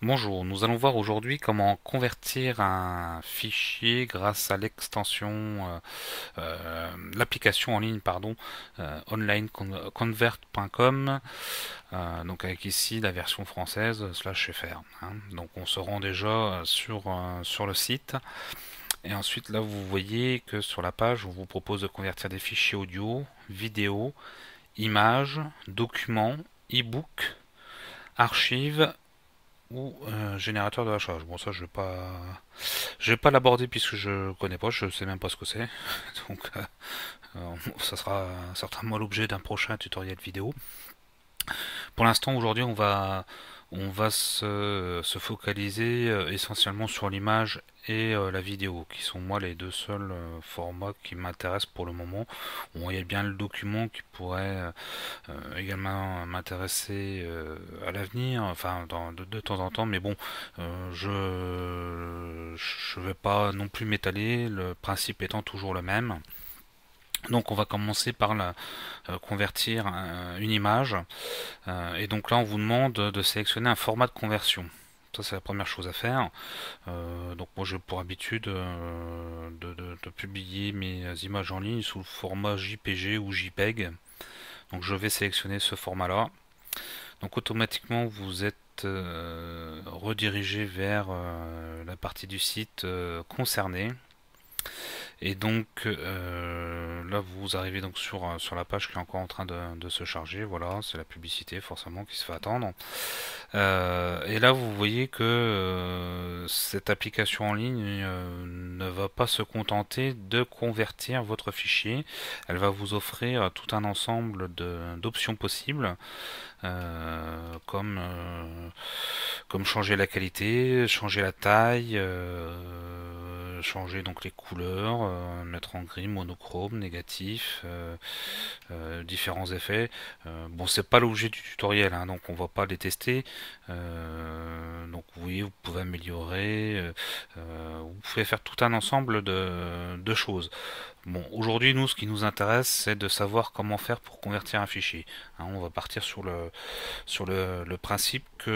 Bonjour, nous allons voir aujourd'hui comment convertir un fichier grâce à l'extension, euh, euh, l'application en ligne, pardon, euh, onlineconvert.com, donc avec ici la version française slash fr. Hein. Donc on se rend déjà sur, sur le site. Et ensuite là vous voyez que sur la page on vous propose de convertir des fichiers audio, vidéo, images, documents, e books archives ou un générateur de la charge. Bon, ça, je vais pas, je vais pas l'aborder puisque je connais pas, je sais même pas ce que c'est. Donc, euh, euh, ça sera certainement l'objet d'un prochain tutoriel vidéo. Pour l'instant, aujourd'hui, on va on va se, focaliser euh, essentiellement sur l'image et euh, la vidéo, qui sont moi les deux seuls euh, formats qui m'intéressent pour le moment. On a bien le document qui pourrait également m'intéresser à l'avenir, enfin de, temps en temps, mais bon, je ne vais pas non plus m'étaler, le principe étant toujours le même. Donc on va commencer par la, euh, convertir euh, une image. Euh, et donc là on vous demande de sélectionner un format de conversion. Ça c'est la première chose à faire. donc moi j'ai pour habitude de, de, publier mes images en ligne sous le format JPG ou JPEG. Donc je vais sélectionner ce format là. Donc automatiquement vous êtes redirigé vers la partie du site concernée. Et donc euh, là vous arrivez donc sur, euh, sur la page qui est encore en train de, de se charger, voilà, c'est la publicité forcément qui se fait attendre. Euh, et là vous voyez que cette application en ligne ne va pas se contenter de convertir votre fichier, elle va vous offrir tout un ensemble d'options possibles. comme, comme changer la qualité, changer la taille, euh, changer donc les couleurs, euh, mettre en gris, monochrome, négatif, euh, différents effets. bon, c'est pas l'objet du tutoriel, hein, donc on va pas les tester. donc oui, vous pouvez améliorer, vous pouvez faire tout un ensemble de, choses. Bon, aujourd'hui, nous, ce qui nous intéresse, c'est de savoir comment faire pour convertir un fichier. Hein, on va partir sur le, sur le, principe que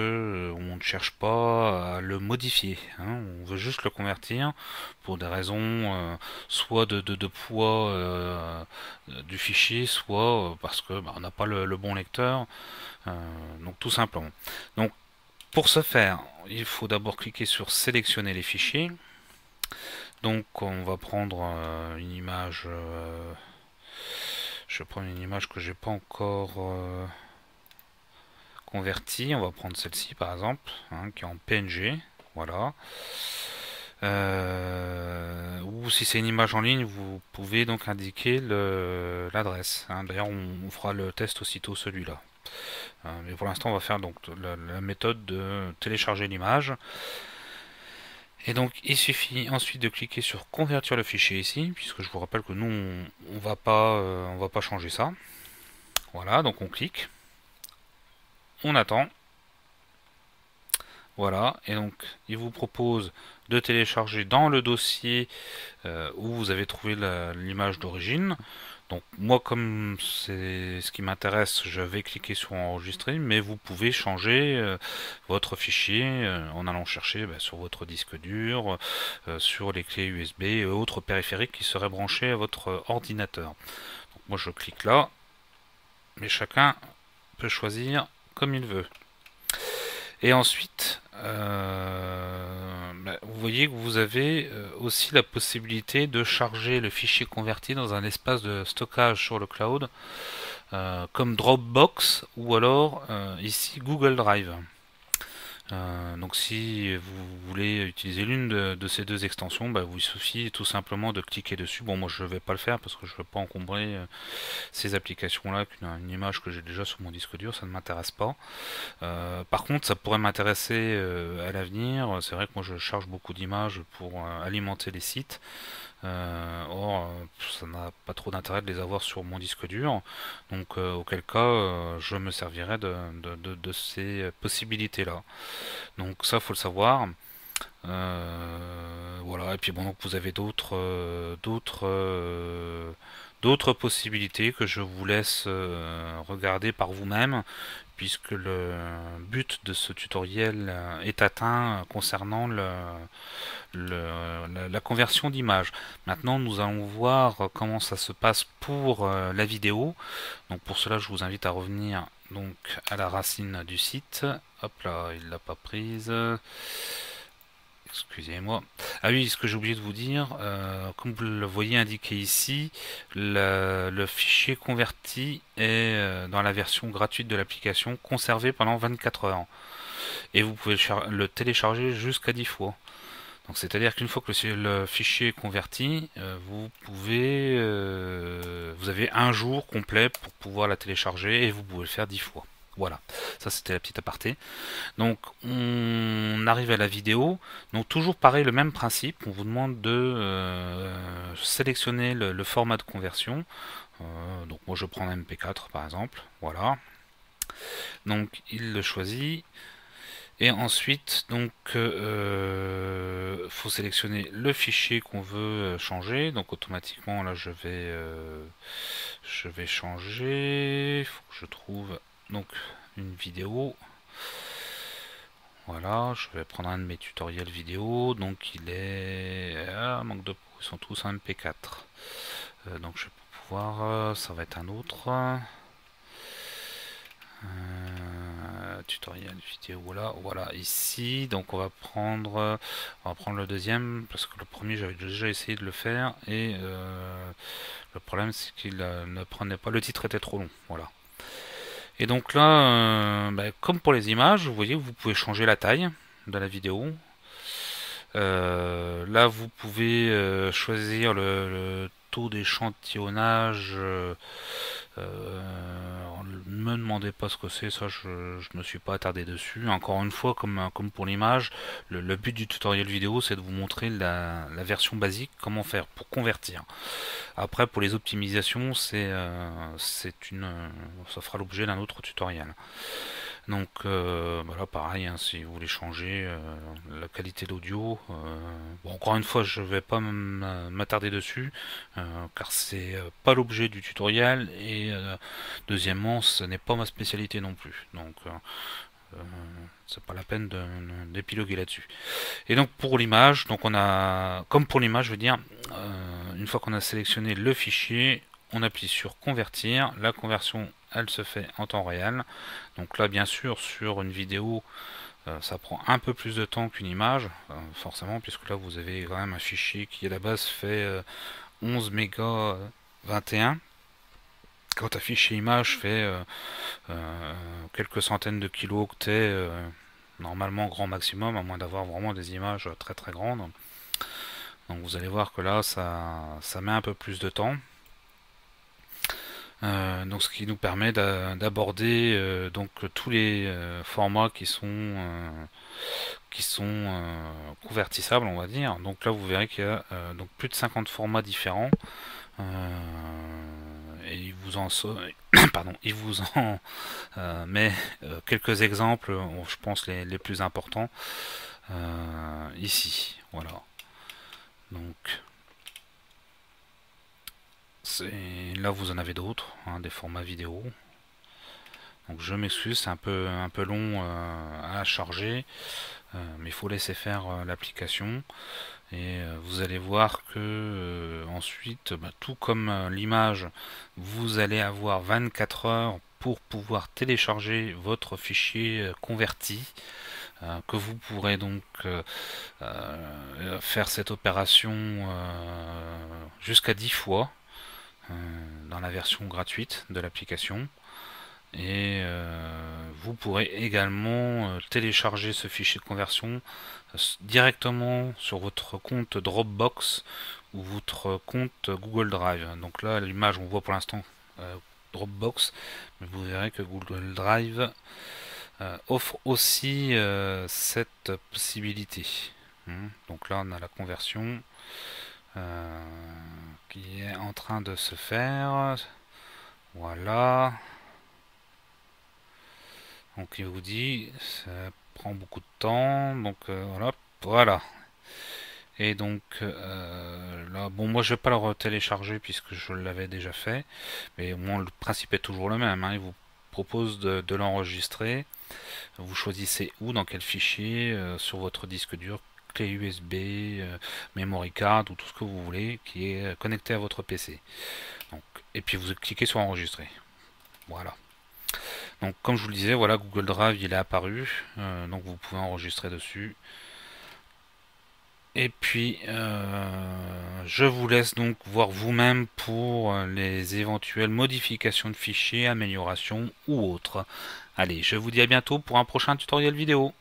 euh, on ne cherche pas à le modifier. Hein, on veut juste le convertir pour des raisons euh, soit de, poids euh, du fichier, soit parce que bah, on n'a pas le, bon lecteur. donc tout simplement. Donc pour ce faire, il faut d'abord cliquer sur sélectionner les fichiers. Donc on va prendre euh, une image. Euh, je vais une image que j'ai pas encore euh, convertie. On va prendre celle-ci par exemple, hein, qui est en PNG. Voilà. ou si c'est une image en ligne, vous pouvez donc indiquer l'adresse. Hein. D'ailleurs, on, fera le test aussitôt celui-là. mais pour l'instant, on va faire donc la méthode de télécharger l'image et donc il suffit ensuite de cliquer sur convertir le fichier ici, puisque je vous rappelle que nous on, va pas euh, on va pas changer ça. Voilà, donc on clique, on attend, voilà, et donc il vous propose de télécharger dans le dossier euh, où vous avez trouvé l'image d'origine. Donc moi comme c'est ce qui m'intéresse, je vais cliquer sur enregistrer, mais vous pouvez changer euh, votre fichier euh, en allant chercher bah, sur votre disque dur, sur les clés USB et autres périphériques qui seraient branchés à votre ordinateur. moi je clique là, mais chacun peut choisir comme il veut. Et ensuite, euh, bah, vous voyez que vous avez euh, aussi la possibilité de charger le fichier converti dans un espace de stockage sur le cloud, euh, comme Dropbox ou alors ici Google Drive. Euh, donc si vous voulez utiliser l'une de, ces deux extensions, bah, vous suffit tout simplement de cliquer dessus. Bon moi je ne vais pas le faire parce que je ne veux pas encombrer euh, ces applications là une image que j'ai déjà sur mon disque dur, ça ne m'intéresse pas. Euh, par contre ça pourrait m'intéresser à l'avenir, c'est vrai que moi je charge beaucoup d'images pour alimenter les sites. or n'a pas trop d'intérêt de les avoir sur mon disque dur. Donc euh, auquel cas euh, je me servirai de, ces possibilités là. Donc ça faut le savoir. Euh, voilà, et puis bon donc vous avez d'autres d'autres D'autres possibilités que je vous laisse euh, regarder par vous-même, puisque le but de ce tutoriel euh, est atteint concernant la conversion d'image. Maintenant, nous allons voir comment ça se passe pour euh, la vidéo. Donc pour cela, je vous invite à revenir donc à la racine du site. Hop là, il l'a pas prise. Excusez-moi. Ah oui, ce que j'ai oublié de vous dire, euh, comme vous le voyez indiqué ici, le, fichier converti est euh, dans la version gratuite de l'application conservé pendant 24 heures. Et vous pouvez le télécharger jusqu'à 10 fois. Donc c'est-à-dire qu'une fois que le, fichier est converti, euh, vous pouvez vous avez un jour complet pour pouvoir la télécharger et vous pouvez le faire 10 fois. Voilà, ça c'était la petite aparté. Donc on arrive à la vidéo. Donc toujours pareil, le même principe. On vous demande de euh, sélectionner le, format de conversion. Euh, donc moi je prends MP4 par exemple. Voilà. Donc il le choisit. Et ensuite, donc, euh, faut sélectionner le fichier qu'on veut changer. Donc automatiquement, là, je vais, je vais changer. faut que je trouve donc une vidéo. Voilà, je vais prendre un de mes tutoriels vidéo. Donc il est... Ah, manque de ils sont tous en MP4. Euh, donc je vais pouvoir... Euh, ça va être un autre. Euh, tutoriel vidéo Voilà, voilà ici donc on va prendre on va prendre le deuxième parce que le premier j'avais déjà essayé de le faire et le problème c'est qu'il ne prenait pas le titre était trop long voilà et donc là, euh, bah, comme pour les images, vous voyez, vous pouvez changer la taille de la vidéo. Euh, là, vous pouvez euh, choisir le, taux d'échantillonnage ne me demandez pas ce que c'est, ça je, ne me suis pas attardé dessus. Encore une fois, comme, comme pour l'image, le, but du tutoriel vidéo c'est de vous montrer la, version basique, comment faire pour convertir. Après pour les optimisations, c'est euh, une euh, ça fera l'objet d'un autre tutoriel. Donc euh, voilà, pareil, hein, si vous voulez changer euh, la qualité d'audio. Euh, encore une fois, je vais pas m'attarder dessus, car c'est pas l'objet du tutoriel, et deuxièmement, ce n'est pas ma spécialité non plus. Donc c'est pas la peine d'épiloguer là-dessus. Et donc pour l'image, donc on a, comme pour l'image, je veux dire, une fois qu'on a sélectionné le fichier, on appuie sur convertir, la conversion elle se fait en temps réel. Donc là, bien sûr, sur une vidéo, euh, ça prend un peu plus de temps qu'une image, euh, forcément, puisque là, vous avez quand même un fichier qui, à la base, fait 11 euh, mégas 21. Quand un fichier image fait quelques centaines de kilo-octets, normalement grand maximum, à moins d'avoir vraiment des images très très grandes. Donc vous allez voir que là, ça, ça met un peu plus de temps. Euh, donc ce qui nous permet d'aborder euh, donc tous les euh, formats qui sont qui sont convertissables on va dire donc là vous verrez qu'il y a donc plus de 50 formats différents et il vous en pardon il vous en met quelques exemples je pense les, les plus importants ici voilà donc et là, vous en avez d'autres, hein, des formats vidéo. Donc je m'excuse, c'est un peu, un peu long euh, à charger, euh, mais il faut laisser faire euh, l'application. Et vous allez voir que ensuite, bah, tout comme l'image, vous allez avoir 24 heures pour pouvoir télécharger votre fichier converti que vous pourrez donc faire cette opération jusqu'à 10 fois euh, dans la version gratuite de l'application. Et euh, vous pourrez également euh, télécharger ce fichier de conversion directement sur votre compte Dropbox ou votre compte Google Drive. Donc là, l'image, on voit pour l'instant Dropbox, mais vous verrez que Google Drive offre aussi cette possibilité. Hmm. Donc là, on a la conversion. Euh, qui est en train de se faire. Voilà. Donc il vous dit, ça prend beaucoup de temps. Donc euh, voilà, voilà. Et donc euh, là, bon moi je vais pas le re-télécharger puisque je l'avais déjà fait, mais au moins le principe est toujours le même. Hein. Il vous propose de, l'enregistrer. Vous choisissez où, dans quel fichier, sur votre disque dur, clé USB, euh, memory card ou tout ce que vous voulez qui est euh, connecté à votre PC. et puis vous cliquez sur enregistrer. Voilà. Donc comme je vous le disais, voilà Google Drive il est apparu, euh, donc vous pouvez enregistrer dessus. Et puis je vous laisse donc voir vous-même pour les éventuelles modifications de fichiers, améliorations ou autres. Allez, je vous dis à bientôt pour un prochain tutoriel vidéo.